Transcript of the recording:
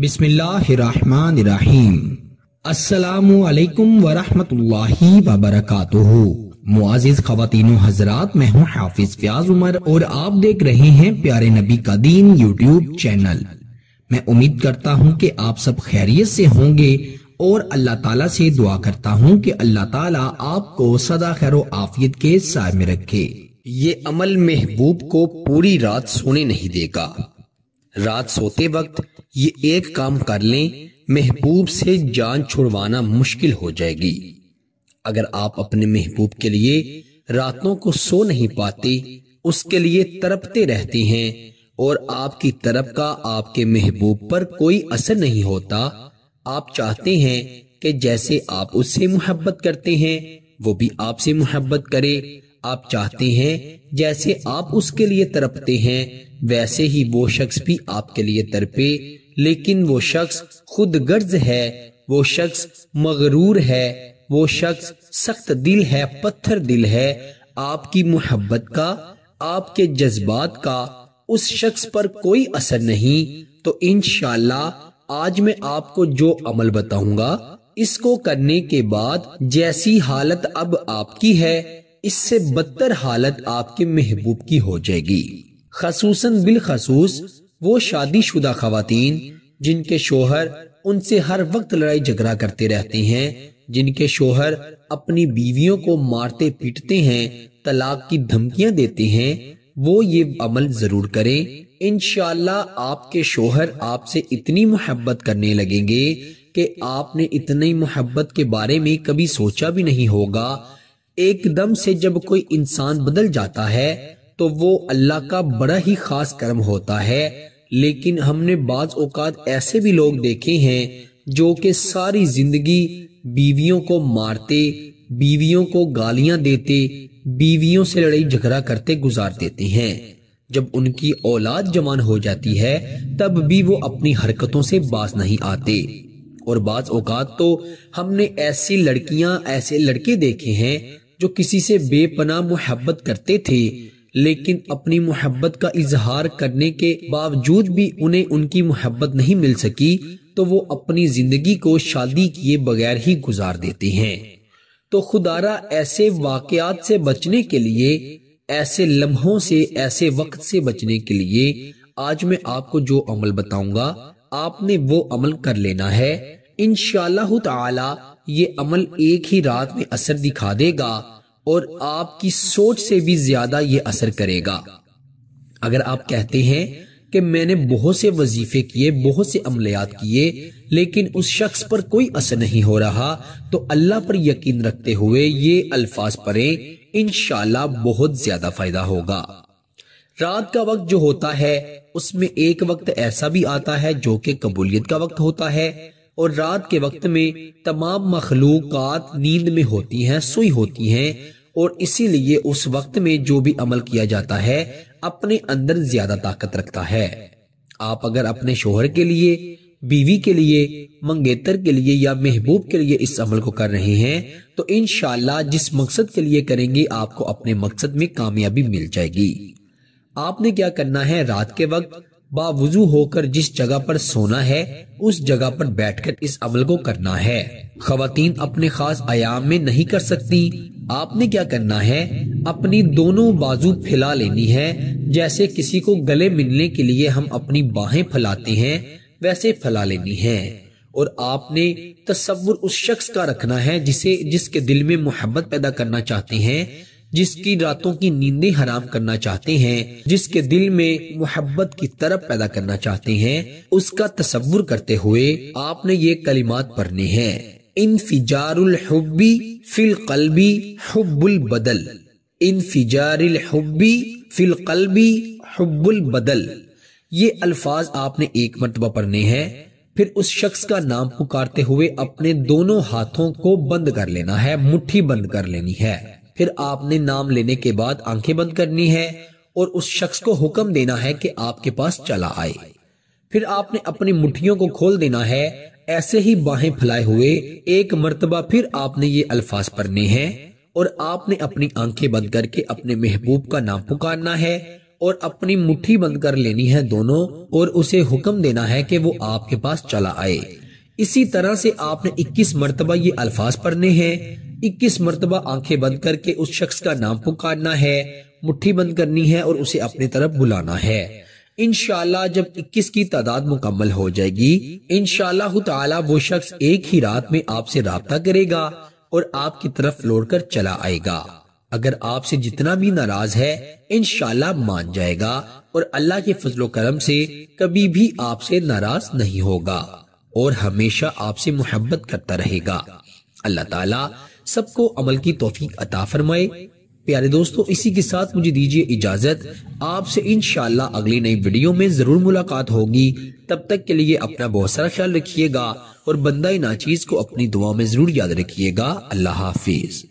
बिस्मिल्लाहिर्रहमानिर्रहीम वरहमतुल्लाहि वबरकातुहु मुआजिज खातिन हजरात मैं हूँ हाफिज फयाज उमर और आप देख रहे हैं प्यारे नबी का दीन यूट्यूब चैनल मैं उम्मीद करता हूँ कि आप सब खैरियत से होंगे और अल्लाह ताला से दुआ करता हूँ कि अल्लाह ताला आपको सदा खैर आफियत के साय में रखे ये अमल महबूब को पूरी रात सोने नहीं देगा रात सोते वक्त ये एक काम कर लें महबूब से जान छुड़वाना मुश्किल हो जाएगी अगर आप अपने महबूब के लिए रातों को सो नहीं पाते उसके लिए तरपते रहते हैं और आपकी तरफ का आपके महबूब पर कोई असर नहीं होता आप चाहते हैं कि जैसे आप उससे मोहब्बत करते हैं वो भी आपसे मोहब्बत करे आप चाहते हैं जैसे आप उसके लिए तरपते हैं वैसे ही वो शख्स भी आपके लिए तरपे लेकिन वो शख्स खुद गर्ज है वो शख्स मगरूर है वो शख्स सख्त दिल है पत्थर दिल है आपकी मोहब्बत का आपके जज्बात का उस शख्स पर कोई असर नहीं तो इन आज मैं आपको जो अमल बताऊंगा इसको करने के बाद जैसी हालत अब आपकी है इससे बदतर हालत आपके महबूब की हो जाएगी खसूस बिलखसूस वो शादी शुदा खातन जिनके शोहर उनसे हर वक्त लड़ाई झगड़ा करते रहते हैं जिनके शोहर अपनी बीवियों को मारते पीटते हैं तलाक की धमकियां देते हैं वो ये अमल जरूर करें इनशाला आपके शोहर आपसे इतनी मोहब्बत करने लगेंगे कि आपने इतनी मोहब्बत के बारे में कभी सोचा भी नहीं होगा एकदम से जब कोई इंसान बदल जाता है तो वो अल्लाह का बड़ा ही खास कर्म होता है लेकिन हमने बाज औकात ऐसे भी लोग देखे हैं जो कि सारी जिंदगी बीवियों को मारते बीवियों को गालियां देते बीवियों से लड़ाई झगड़ा करते गुजार देते हैं जब उनकी औलाद जवान हो जाती है तब भी वो अपनी हरकतों से बाज नहीं आते और बाज औकात तो हमने ऐसी लड़कियां ऐसे लड़के देखे हैं जो किसी से बेपना मोहब्बत करते थे लेकिन अपनी मोहब्बत का इजहार करने के बावजूद भी उन्हें उनकी मोहब्बत नहीं मिल सकी तो वो अपनी जिंदगी को शादी किए बगैर ही गुजार देते हैं तो खुदारा ऐसे वाकयात से बचने के लिए ऐसे लम्हों से ऐसे वक्त से बचने के लिए आज मैं आपको जो अमल बताऊंगा आपने वो अमल कर लेना है इन ये अमल एक ही रात में असर दिखा देगा और आपकी सोच से भी ज्यादा ये असर करेगा अगर आप कहते हैं कि मैंने बहुत से वजीफे किए बहुत से अमलियात किए लेकिन उस शख्स पर कोई असर नहीं हो रहा तो अल्लाह पर यकीन रखते हुए ये अल्फाज पढ़े इनशाला बहुत ज्यादा फायदा होगा रात का वक्त जो होता है उसमें एक वक्त ऐसा भी आता है जो कि कबूलियत का वक्त होता है और रात के वक्त में तमाम मखलूकत नींद में होती हैं सुई होती हैं और इसीलिए उस वक्त में जो भी अमल किया जाता है अपने अंदर ज्यादा ताकत रखता है आप अगर अपने शोहर के लिए बीवी के लिए मंगेतर के लिए या महबूब के लिए इस अमल को कर रहे हैं तो इन जिस मकसद के लिए करेंगे आपको अपने मकसद में कामयाबी मिल जाएगी आपने क्या करना है रात के वक्त बावजू होकर जिस जगह पर सोना है उस जगह पर बैठकर इस अमल को करना है खातन अपने खास आयाम में नहीं कर सकती आपने क्या करना है अपनी दोनों बाजू फैला लेनी है जैसे किसी को गले मिलने के लिए हम अपनी बाहें फैलाते हैं वैसे फैला लेनी है और आपने तस्वुर उस शख्स का रखना है जिसे जिसके दिल में मोहब्बत पैदा करना चाहते हैं जिसकी रातों की नींदें हराम करना चाहते हैं जिसके दिल में मोहब्बत की तरफ पैदा करना चाहते हैं उसका तस्वुर करते हुए आपने ये कलिमात पढ़ने हैं इन हुब्बी फिल कलबी हब्बुल बदल इन हुब्बी फिल कलबी हब्बुल बदल ये अल्फाज आपने एक मरतबा पढ़ने हैं फिर उस शख्स का नाम पुकारते हुए अपने दोनों हाथों को बंद कर लेना है मुट्ठी बंद कर लेनी है फिर आपने नाम लेने के बाद आंखें बंद करनी है और उस शख्स को हुक्म देना है कि आपके पास चला आए फिर आपने अपनी मुठ्ठियों को खोल देना है ऐसे ही बाहें फैलाए हुए एक मरतबा फिर आपने ये अल्फाज पढ़ने हैं और आपने अपनी आंखें बंद करके अपने महबूब का नाम पुकारना है और अपनी मुट्ठी बंद कर लेनी है दोनों और उसे हुक्म देना है कि वो आपके पास चला आए इसी तरह से आपने 21 मरतबा ये अल्फाज पढ़ने हैं इक्कीस मरतबा आंखें बंद करके उस शख्स का नाम पुकारना है मुट्ठी बंद करनी है और उसे अपनी तरफ बुलाना है इनशाला जब 21 की तादाद मुकम्मल हो जाएगी इनशाला वो शख्स एक ही रात में आपसे रहा करेगा और आपकी तरफ लौट कर चला आएगा अगर आपसे जितना भी नाराज है इनशाला मान जाएगा और अल्लाह के फजलो करम से कभी भी आपसे नाराज नहीं होगा और हमेशा आपसे मोहब्बत करता रहेगा अल्लाह ताला सबको अमल की तोफीक अता फरमाए प्यारे दोस्तों इसी के साथ मुझे दीजिए इजाजत आपसे शाह अगली नई वीडियो में जरूर मुलाकात होगी तब तक के लिए अपना बहुत सारा ख्याल रखिएगा और बंदा नाचीज को अपनी दुआ में जरूर याद रखिएगा अल्लाह हाफिज